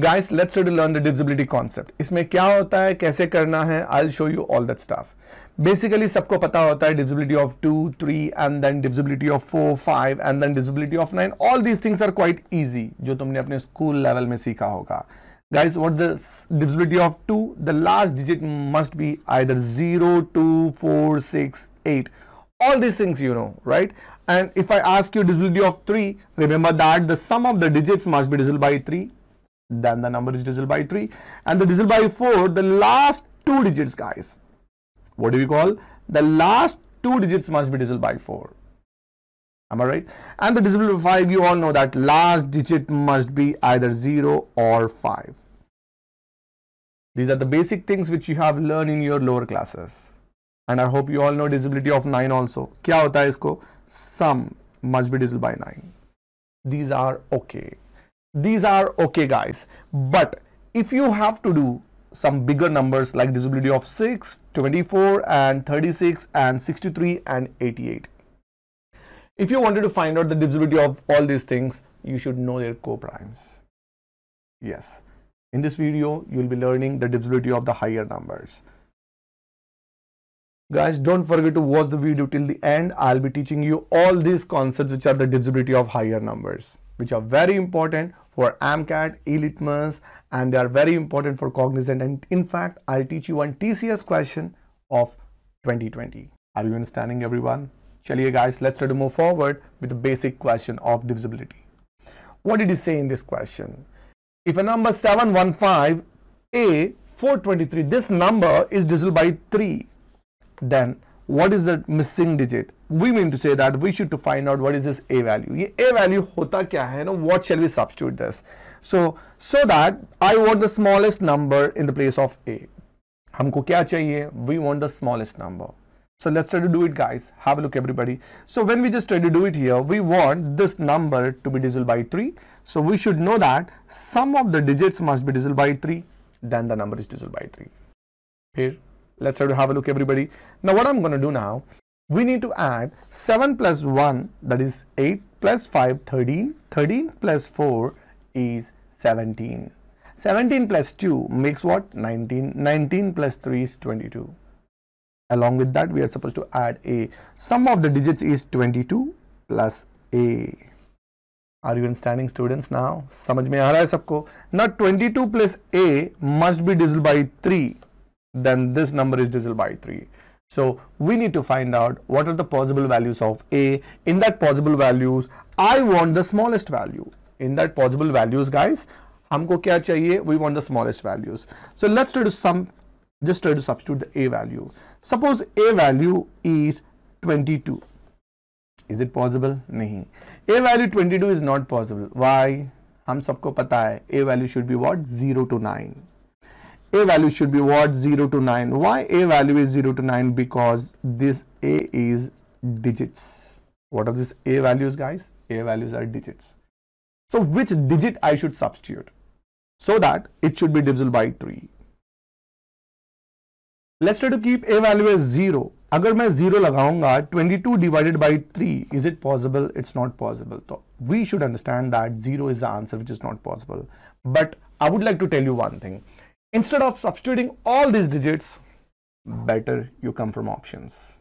Guys let's learn the divisibility concept इसमें क्या होता है कैसे करना है I show you all that stuff basically सबको पता होता है divisibility of two three and then divisibility of four five and then divisibility of nine all these things are quite easy जो तुमने अपने स्कूल लेवल में सीखा होगा guys what the divisibility of two the last digit must be either zero two four six eight All these things you know, right? And if I ask you disability of three, remember that the sum of the digits must be divisible by three. then the number is divisible by 3 and the divisible by 4 the last two digits guys what do we call the last two digits must be divisible by 4 am i right and the divisible by 5 you all know that last digit must be either 0 or 5 these are the basic things which you have learned in your lower classes and i hope you all know divisibility of 9 also kya hota hai isko sum must be divisible by 9 these are okay these are okay guys but if you have to do some bigger numbers like divisibility of 6 24 and 36 and 63 and 88 if you wanted to find out the divisibility of all these things you should know their coprimes yes in this video you'll be learning the divisibility of the higher numbers guys don't forget to watch the video till the end i'll be teaching you all these concepts which are the divisibility of higher numbers which are very important for AMCAT, ELITMUS and they are very important for Cognizant and in fact I'll teach you one TCS question of 2020. Are you understanding everyone? Shall you guys, let's try to move forward with the basic question of divisibility. What did he say in this question? If a number 715A 423, this number is divisible by 3, then what is that missing digit we mean to say that we should to find out what is this a value a value hota kya hai no what shall we substitute this so so that i want the smallest number in the place of a humko kya chahiye we want the smallest number so let's try to do it guys. Have a look everybody. So when we just try to do it here, we want this number to be divisible by 3. So we should know that some of the digits must be divisible by 3. Then the number is divisible by 3. Here. Let's have, to have a look everybody. Now what I'm going to do now, we need to add 7 plus 1 that is 8 plus 5 13, 13 plus 4 is 17. 17 plus 2 makes what? 19. 19 plus 3 is 22. Along with that, we are supposed to add a. Sum of the digits is 22 plus a. Are you understanding students now? Samajh mein aa raha hai Now 22 plus a must be divisible by 3 then this number is divisible by 3. So we need to find out what are the possible values of A. In that possible values, I want the smallest value. In that possible values, guys, हमको क्या चाहिए? We want the smallest values. So let's try to sum, just try to substitute the A value. Suppose A value is 22. Is it possible? नहीं. A value 22 is not possible. Why? हम सबको पता है A value should be what? 0 to 9 a value should be what 0 to 9 why a value is 0 to 9 because this a is digits what are these a values guys a values are digits so which digit i should substitute so that it should be divisible by 3 let's try to keep a value as 0 agar main 0 lagaunga 22 divided by 3 is it possible it's not possible so we should understand that 0 is the answer which is not possible but i would like to tell you one thing Instead of substituting all these digits, better you come from options.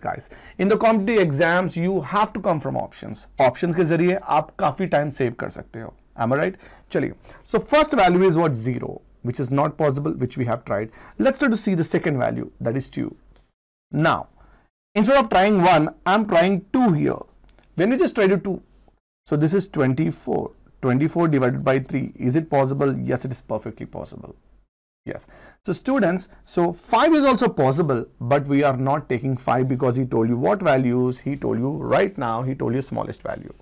guys. In the competitive exams, you have to come from options. Options ke zariye aap kafi time save kar sakte ho. Am I right? Chaliye. So first value is what zero, which is not possible which we have tried let's try to see the second value that is 2 now instead of trying 1 i'm trying 2 here when we just try to 2 so this is 24 24 divided by 3 is it possible yes it is perfectly possible Yes. So students, so 5 is also possible, but we are not taking 5 because he told you what values, he told you right now, he told you smallest value.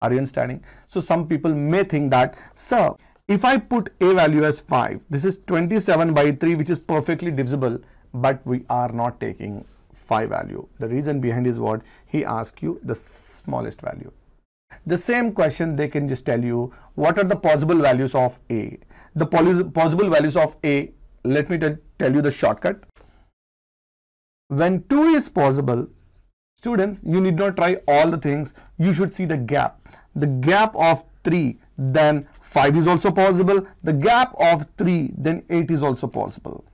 Are you understanding? So some people may think that, sir, if I put a value as 5, this is 27 by 3, which is perfectly divisible, but we are not taking 5 value. The reason behind is what he asked you the smallest value. The same question they can just tell you what are the possible values of A the possible values of A, let me tell you the shortcut. When 2 is possible, students, you need not try all the things. You should see the gap. The gap of 3, then 5 is also possible. The gap of 3, then 8 is also possible.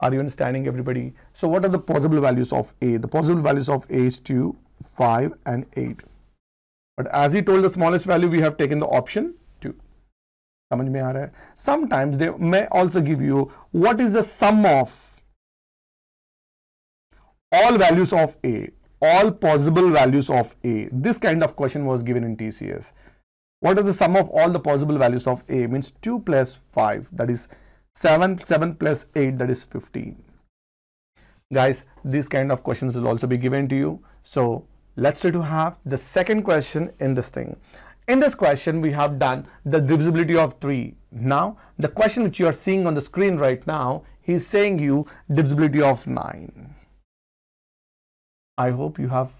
Are you understanding everybody? So what are the possible values of A? The possible values of A is 2, 5 and 8. But as he told the smallest value, we have taken the option समझ में आ रहा है sometimes they may also give you what is all values of A, all possible values of A. This kind of question was given in TCS. What is the sum of all the possible values of A? Means 2 plus 5, that is 7, 7 plus 8, that is 15. Guys, these kind of questions will also be given to you. So, let's try to have the second question in this thing. In this question, we have done the divisibility of 3. Now, the question which you are seeing on the screen right now, he is saying you divisibility of 9. I hope you have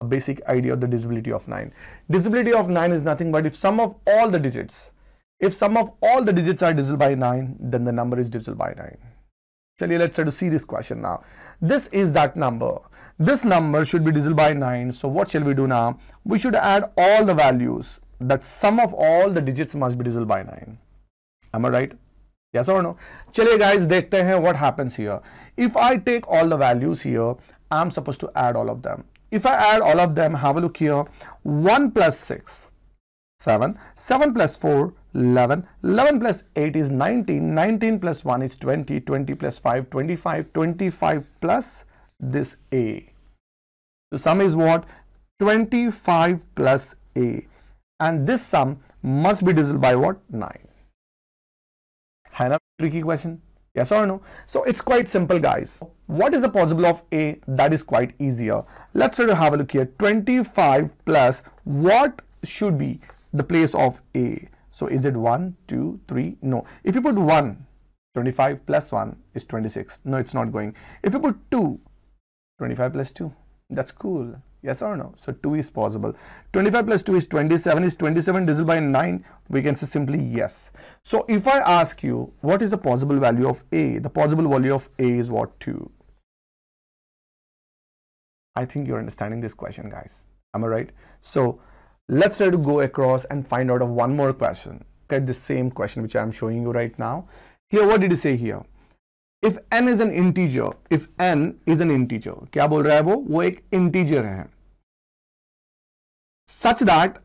a basic idea of the divisibility of 9. Divisibility of 9 is nothing but if sum of all the digits, if sum of all the digits are divisible by 9, then the number is divisible by 9. let's try to see this question now. This is that number this number should be divisible by 9. So what shall we do now? We should add all the values. That sum of all the digits must be divisible by 9. Am I right? Yes or no? Chale guys देखते हैं what happens here. If I take all the values here, I'm supposed to add all of them. If I add all of them, have a look here. 1 plus 6, 7. 7 plus 4, 11. 11 plus 8 is 19. 19 plus 1 is 20. 20 plus 5, 25. 25 plus this A. The sum is what? 25 plus A. And this sum must be divisible by what? 9. Hannah, tricky question. Yes or no? So it's quite simple guys. What is the possible of A? That is quite easier. Let's try to have a look here. 25 plus what should be the place of A? So is it 1, 2, 3? No. If you put 1, 25 plus 1 is 26. No, it's not going. If you put 2, 25 plus 2, that's cool. Yes or no? So 2 is possible. 25 plus 2 is 27. Is 27 divisible by 9? We can say simply yes. So if I ask you, what is the possible value of A? The possible value of A is what? 2. I think you're understanding this question, guys. Am I right? So let's try to go across and find out of one more question. Get the same question which I'm showing you right now. Here, what did you say here? If n is an integer, if n is an integer, क्या बोल रहा है वो वो एक integer है such that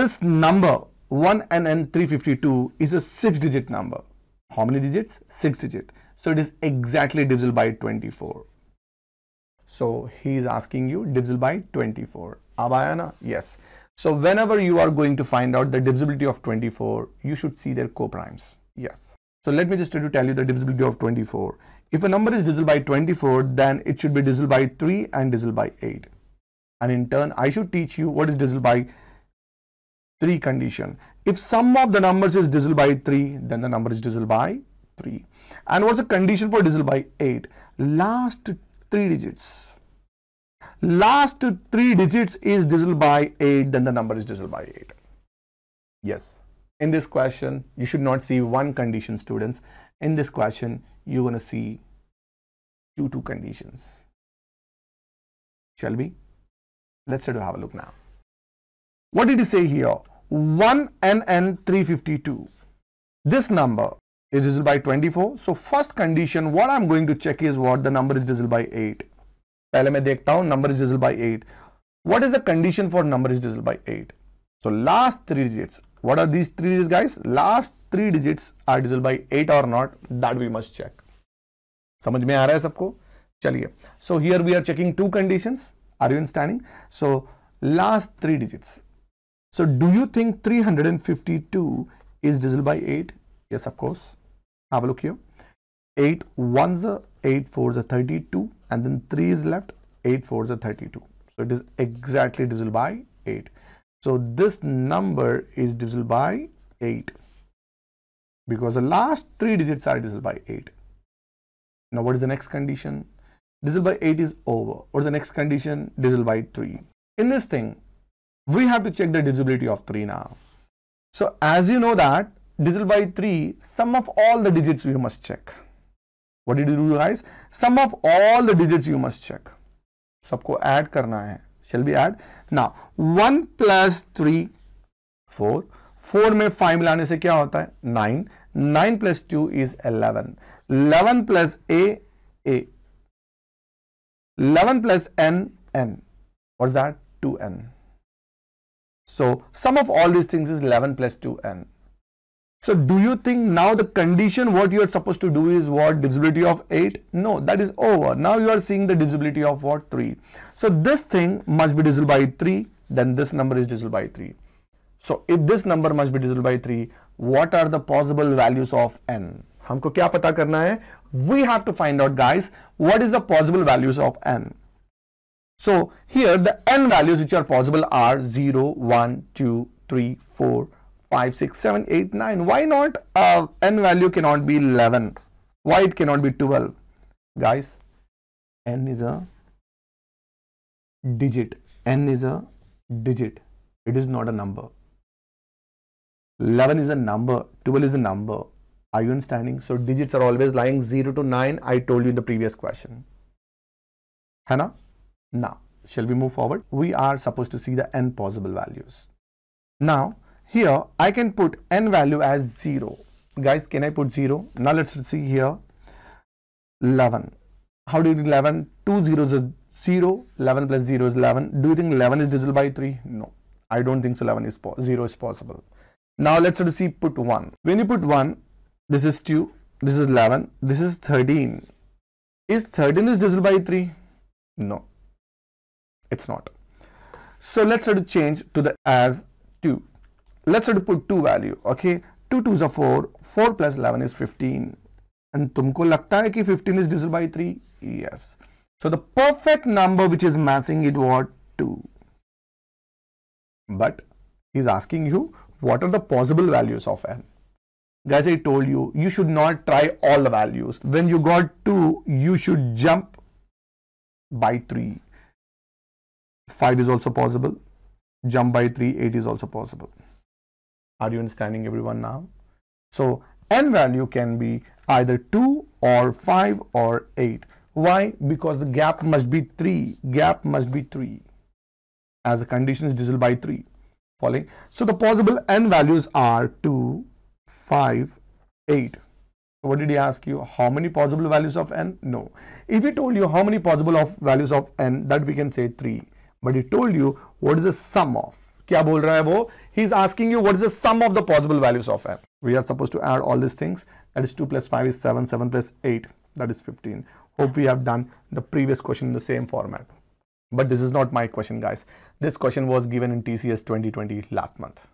this number 1 nn n 352 is a six digit number how many digits six digit so it is exactly divisible by 24 so he is asking you divisible by 24 abayana yes so whenever you are going to find out the divisibility of 24 you should see their co-primes. yes so let me just try to tell you the divisibility of 24. If a number is divisible by 24, then it should be divisible by 3 and divisible by 8. And in turn, I should teach you what is divisible by 3 condition. If sum of the numbers is divisible by 3, then the number is divisible by 3. And what's the condition for divisible by 8? Last 3 digits. Last 3 digits is divisible by 8, then the number is divisible by 8. Yes. In this question, you should not see one condition students. In this question, you're going to see two, two conditions. Shall we? Let's try to have a look now. What did you say here? 1 and n 352. This number is divisible by 24. So first condition, what I'm going to check is what the number is divisible by 8. पहले मैं देखता हूं number is divisible by 8. What is the condition for number is divisible by 8? So last three digits what are these three digits guys? Last three digits are divisible by 8 or not that we must check. समझ में आ रहा है सबको चलिए so are we are checking two conditions are you So so last three digits so do 352 is divisible by 8 yes of course have a look here 8 ones are 8 are 32 and then 3 is left 8 are 32 so it is exactly divisible by 8 so this number is divisible by 8 because the last three digits are divisible by 8. Now what is the next condition? Divisible by 8 is over. What is the next condition? Divisible by 3. In this thing, we have to check the divisibility of 3 now. So as you know that divisible by 3, sum of all the digits you must check. What did you do guys? Sum of all the digits you must check. सबको add करना है shall we add now 1 plus 3 4 4 mein 5 milane se kya hota hai 9 9 plus 2 is 11 11 plus a a 11 plus n n what is that 2n so sum of all these things is 11 plus 2n so do you think now the condition what you are supposed to do is what divisibility of 8? No, that is over. Now you are seeing the divisibility of what 3. So this thing must be divisible by 3, then this number is divisible by 3. So if this number must be divisible by 3, what are the possible values of n? हमको क्या पता करना है? We have to find out guys, what is the possible values of n? So here the n values which are possible are 0, 1, 2, 3, 4, 5, 6, 7, 8, 9. Why not uh, n value cannot be 11? Why it cannot be 12? Guys, n is a digit. n is a digit. It is not a number. 11 is a number. 12 is a number. Are you understanding? So digits are always lying 0 to 9. I told you in the previous question. Hannah? Now, shall we move forward? We are supposed to see the n possible values. Now, here I can put n value as 0. Guys, can I put 0? Now let's see here 11. How do you think 11? 2 zeros are 0, 11 plus 0 is 11. Do you think 11 is divisible by 3? No, I don't think 11 is 0 is possible. Now let's see put 1. When you put 1, this is 2, this is 11, this is 13. Is 13 is divisible by 3? No, it's not. So let's try to change to the as 2 let's say to put 2 value okay 2 is a 4 4 plus 11 is 15 and tumko lagta hai ki 15 is divisible by 3 yes so the perfect number which is massing it what 2 but he's asking you what are the possible values of n guys i told you you should not try all the values when you got 2 you should jump by 3 5 is also possible jump by 3 8 is also possible are you understanding everyone now? So n value can be either 2 or 5 or 8. Why? Because the gap must be 3. Gap must be 3 as the condition is divisible by 3. Following. So the possible n values are 2, 5, 8. What did he ask you? How many possible values of n? No. If he told you how many possible of values of n, that we can say 3. But he told you what is the sum of क्या बोल रहा है वो ही is asking you what is the sum of the possible values of F we are suppose to add all this things 2 plus 5 is 7 7 plus 8 that is 15 hope we have done the previous question in the same format but this is not my question guys this question was given in tcs 2020 last month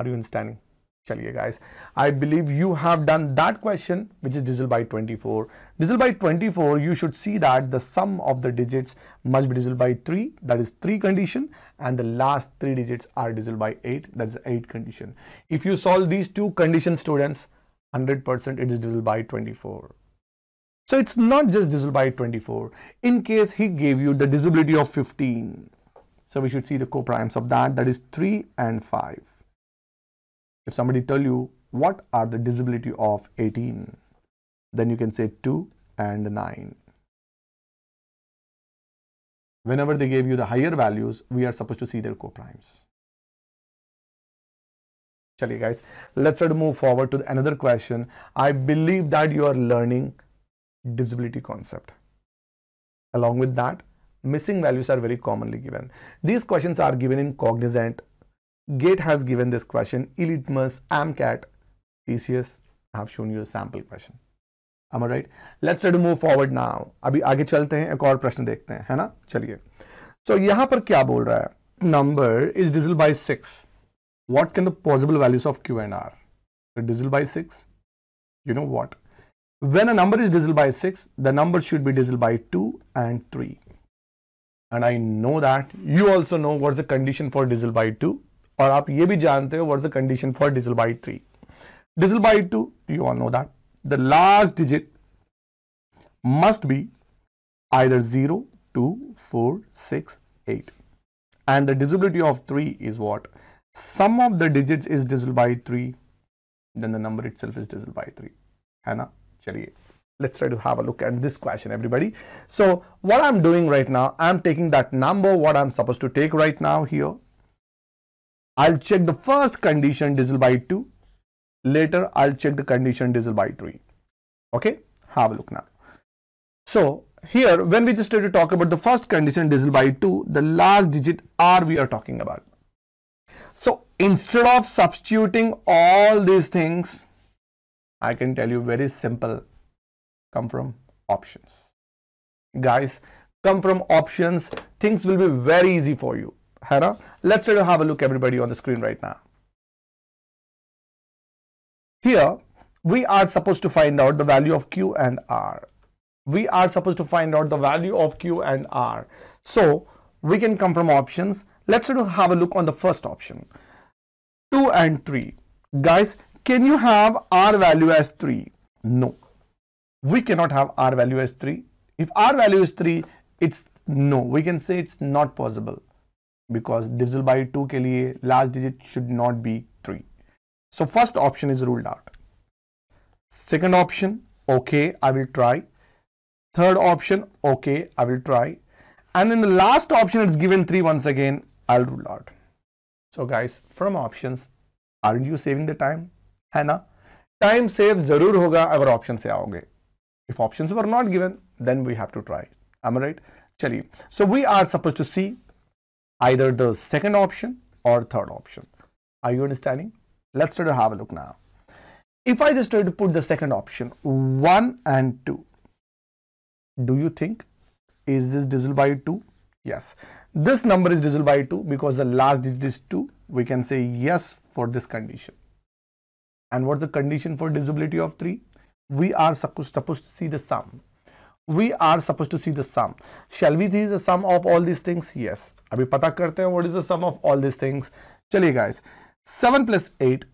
are you understanding चलिए guys I believe you have done that question which is divisible by 24 Divisible by 24 you should see that the sum of the digits must be divisible by 3 That 3 condition, and the last three digits are divisible by 8 that's 8 condition if you solve these two conditions students 100% it is divisible by 24 so it's not just divisible by 24 in case he gave you the divisibility of 15 so we should see the co-primes of that that is 3 and 5 if somebody tell you what are the divisibility of 18, then you can say 2 and 9. Whenever they gave you the higher values, we are supposed to see their coprimes. Chaliye guys, let's try to move forward to another question. I believe that you are learning divisibility concept. Along with that, missing values are very commonly given. These questions are given in cognizant GATE has given this question, ELITMUS, AMCAT, TCS have shown you a sample question. Am I right? Let's try to move forward now. Abhi, aage chalte hain. Ek aur प्रश्न dekhte hain, है ना so, यहाँ par kya bol raha hai? Number is divisible by six. what can the possible values of q and r so diesel by 6 you know what when a number is diesel by 6 the number should be diesel by 2 and 3 and i know that you also know what's the condition for diesel by 2 और आप ये भी जानते हो word the condition for divisible by three divisible by two you all know that the last must be either 0, 2, 4, 6, 8. And the divisibility of 3 is what? Sum of the digits is divisible by 3, then the number itself is divisible by 3. Hannah, chaliye. Let's try to have a look at this question, everybody. So, what I'm doing right now, I'm taking that number, what I'm supposed to take right now here, I'll check the first condition diesel by 2. Later, I'll check the condition diesel by 3. Okay, have a look now. So here, when we just try to talk about the first condition diesel by 2, the last digit R we are talking about. So instead of substituting all these things, I can tell you very simple, come from options. Guys, come from options, things will be very easy for you. Hannah. Let's try to have a look everybody on the screen right now. Here, we are supposed to find out the value of Q and R. We are supposed to find out the value of Q and R. So, we can come from options. Let's try to have a look on the first option. 2 and 3. Guys, can you have R value as 3? No. We cannot have R value as 3. If R value is 3, it's no. We can say it's not possible because divisible by 2 के last digit should not be 3. So first option is ruled out. Second option, okay, I will try. Third option, okay, I will try. And then the last option it's given 3 once again, I'll rule out. So guys, from options, aren't you saving the time? है time time save hoga agar options se aoge. If options were not given, then we have to try. Am I right? Chali. So we are supposed to see either the second option or third option. Are you understanding? Let's try to have a look now. If I just try to put the second option 1 and 2, do you think is this divisible by 2? Yes. This number is divisible by 2 because the last digit is 2. We can say yes for this condition. And what's the condition for divisibility of 3? We are supposed to see the sum we are supposed to see the sum shall we see the sum of all these things yes abhi pata karte hain what is the sum of all these things chaliye guys 7 plus 8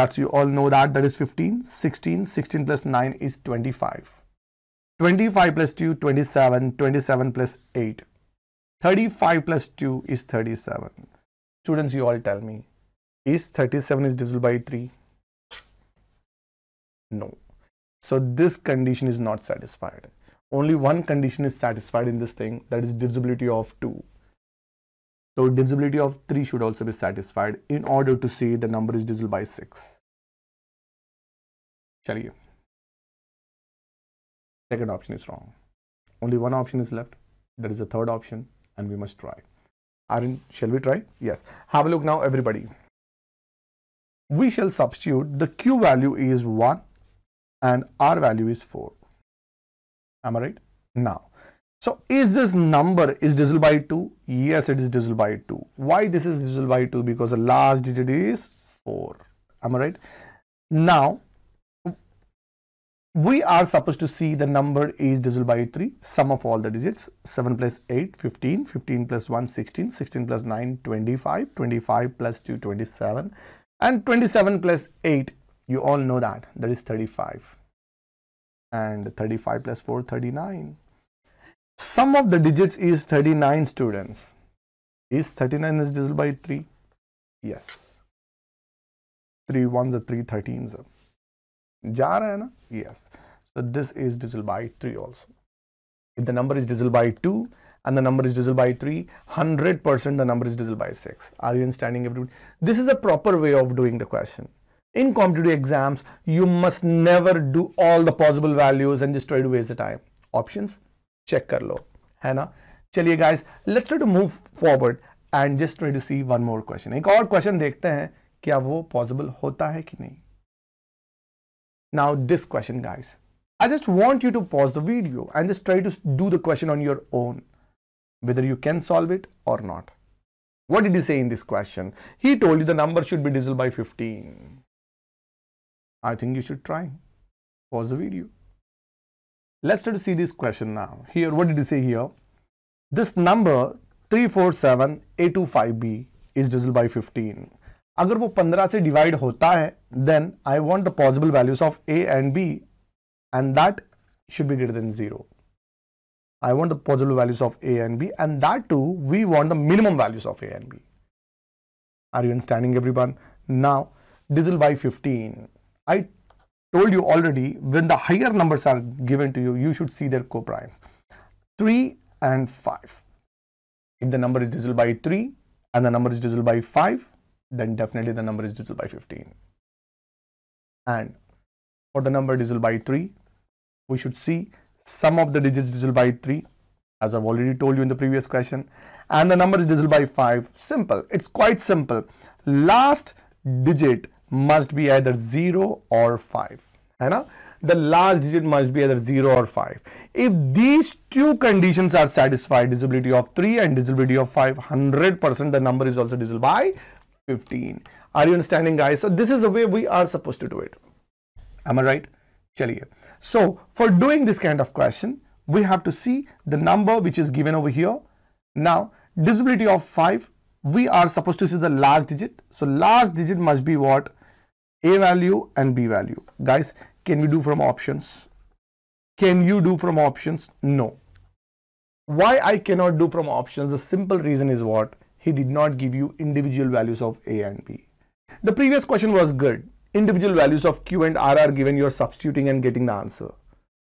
that's you all know that that is 15 16 16 plus 9 is 25 25 plus 2 27 27 plus 8 35 plus 2 is 37 students you all tell me is 37 is divisible by 3 no so this condition is not satisfied only one condition is satisfied in this thing that is divisibility of 2. So divisibility of 3 should also be satisfied in order to say the number is divisible by 6. Shall we? Second option is wrong. Only one option is left. That is the third option and we must try. Aaron, shall we try? Yes. Have a look now everybody. We shall substitute the Q value is 1 and R value is 4 am I right? Now, so is this number is divisible by 2? Yes, it is divisible by 2. Why this is divisible by 2? Because the last digit is 4. Am I right? Now, we are supposed to see the number is divisible by 3, sum of all the digits, 7 plus 8, 15, 15 plus 1, 16, 16 plus 9, 25, 25 plus 2, 27, and 27 plus 8, you all know that, that is 35 and 35 plus 4 39 sum of the digits is 39 students is 39 is divisible by 3 yes 3 ones are 3 13s ja raha hai na yes so this is divisible by 3 also if the number is divisible by 2 and the number is divisible by 3 100 percent the number is divisible by 6 are you understanding everybody this is a proper way of doing the question in competitive exams, you must never do all the possible values and just try to waste the time. Options, check karlo, lo. है ना चलिए guys, let's try to move forward and just try to see one more question. एक और question देखते हैं क्या वो possible होता है कि नहीं. Now this question guys, I just want you to pause the video and just try to do the question on your own, whether you can solve it or not. What did he say in this question? He told you the number should be divisible by 15. I think you should try. Pause the video. Let's try to see this question now. Here, what did you say here? This number 347A25B is divisible by 15. अगर वो 15 से divide होता है then I want the possible values of A and B and should be greater than 0. I want the possible values of A and B and that too we want the minimum values of A and B. Are you understanding everyone? Now, divisible by 15. I told you already when the higher numbers are given to you, you should see their coprime 3 and 5. If the number is divisible by 3 and the number is divisible by 5, then definitely the number is divisible by 15. And for the number divisible by 3, we should see some of the digits divisible by 3 as I've already told you in the previous question and the number is divisible by 5 simple it's quite simple last digit must be either 0 or 5 है ना the last digit must be either 0 or 5 if these two conditions are satisfied divisibility of 3 and divisibility of 5 100 percent the number is also divisible by 15 are you understanding guys so this is the way we are supposed to do it am i right chaliye so for doing this kind of question we have to see the number which is given over here now divisibility of 5 we are supposed to see the last digit so last digit must be what a value and B value. Guys, can we do from options? Can you do from options? No. Why I cannot do from options? The simple reason is what? He did not give you individual values of A and B. The previous question was good. Individual values of Q and R are given, you're substituting and getting the answer.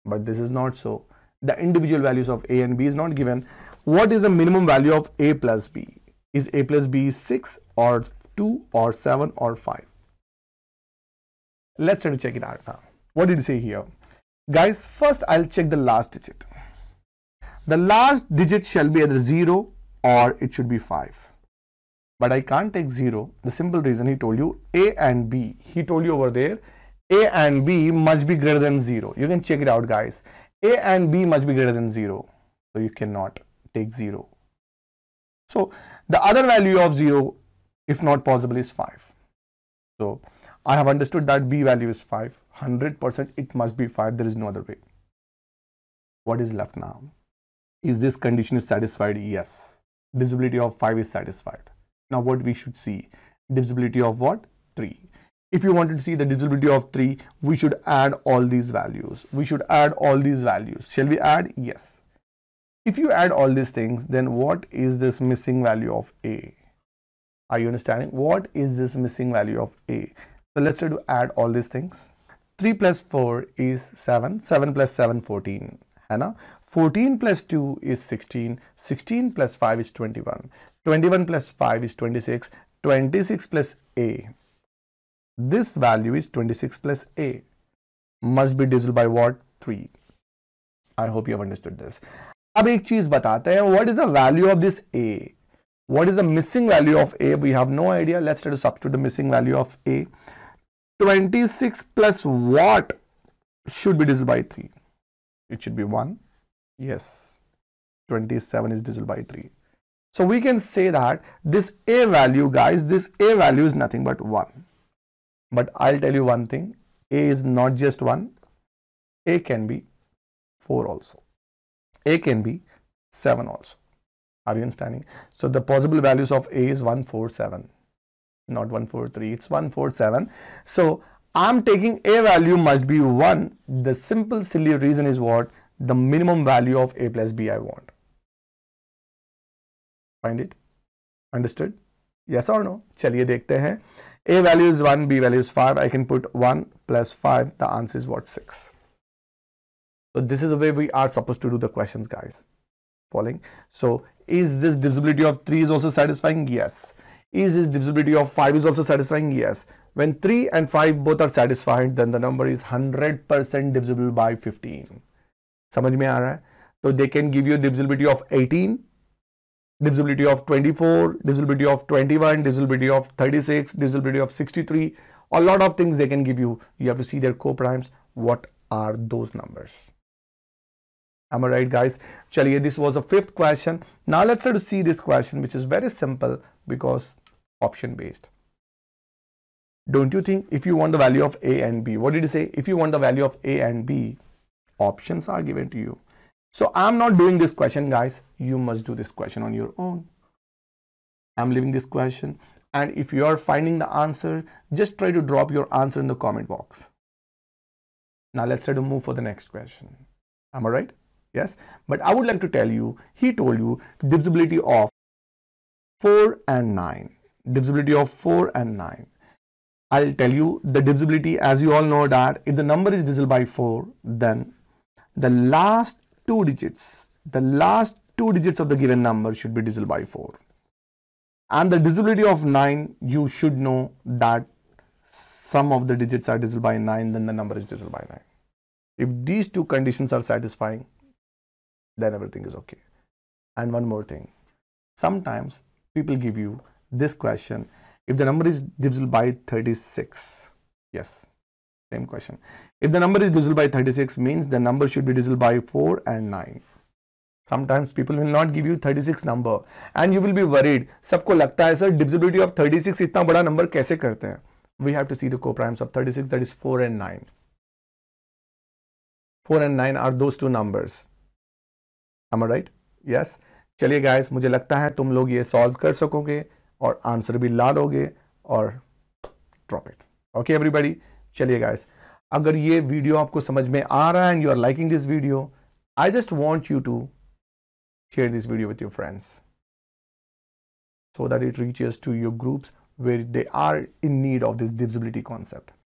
But this is not so. The individual values of A and B is not given. What is the minimum value of A plus B? Is A plus B 6 or 2 or 7 or 5? Let's try to check it out now. What did you say here? Guys, first I'll check the last digit. The last digit shall be either 0 or it should be 5. But I can't take 0. The simple reason he told you A and B. He told you over there A and B must be greater than 0. You can check it out guys. A and B must be greater than 0. So you cannot take 0. So the other value of 0 if not possible is 5. So I have understood that B value is 5. 100% it must be 5. There is no other way. What is left now? Is this condition is satisfied? Yes. Divisibility of 5 is satisfied. Now what we should see? Divisibility of what? 3. If you wanted to see the divisibility of 3, we should add all these values. We should add all these values. Shall we add? Yes. If you add all these things, then what is this missing value of A? Are you understanding? What is this missing value of A? So let's try to add all these things. 3 plus 4 is 7, 7 plus 7, 14. Hannah, 14 plus 2 is 16, 16 plus 5 is 21, 21 plus 5 is 26, 26 plus A. This value is 26 plus A. Must be divisible by what? 3. I hope you have understood this. अब एक चीज बताते हैं what is the value of this a. What is the missing value of a? We have no idea. Let's try to substitute the missing value of a. 26 plus what should be divisible by 3? It should be 1. Yes, 27 is divisible by 3. So we can say that this A value guys, this A value is nothing but 1. But I'll tell you one thing, A is not just 1, A can be 4 also. A can be 7 also. Are you understanding? So the possible values of A is 1, 4, 7 not 143 it's 147 so I'm taking a value must be 1 the simple silly reason is what the minimum value of a plus b I want find it understood yes or no चलिए देखते A value is 1 b value is 5 I can put 1 plus 5 the answer is what 6 so this is the way we are supposed to do the questions guys following so is this divisibility of 3 is also satisfying yes is this divisibility of 5 is also satisfying? Yes. When 3 and 5 both are satisfied, then the number is 100% divisible by 15. समझ में आ रहा है तो they can give you divisibility 18 divisibility of 24, divisibility of 21, divisibility of 36, divisibility of 63, a lot of things they can give you. You have to see their co-primes. What are those numbers? Am I right, guys? Chaliye, this was a fifth question. Now let's try to see this question, which is very simple because option based. Don't you think if you want the value of A and B, what did you say? If you want the value of A and B, options are given to you. So I'm not doing this question guys. You must do this question on your own. I'm leaving this question. And if you are finding the answer, just try to drop your answer in the comment box. Now let's try to move for the next question. Am I right? Yes. But I would like to tell you, he told you divisibility of 4 and 9 divisibility of 4 and 9. I'll tell you the divisibility as you all know that if the number is divisible by 4 then the last two digits the last two digits of the given number should be divisible by 4 and the divisibility of 9 you should know that some of the digits are divisible by 9 then the number is divisible by 9. If these two conditions are satisfying then everything is okay. And one more thing sometimes people give you this question if the number is divisible by 36 yes same question if the number is divisible by 36 means the number should be divisible by 4 and 9 sometimes people will not give you 36 number and you will be worried sabko lagta hai sir divisibility of 36 itna bada number kaise karte हैं we have to see the coprimes of 36 that is 4 and 9 4 and 9 are those two numbers am i right yes चलिए गाइस मुझे लगता है तुम लोग ये solve कर सकोगे और आंसर भी ला दोगे और ड्रॉप इट ओके एवरीबॉडी चलिए गाइस अगर ये वीडियो आपको समझ में आ रहा है and you are liking this video I just want you to share this video with your friends so that it reaches to your groups where they are in need of this divisibility concept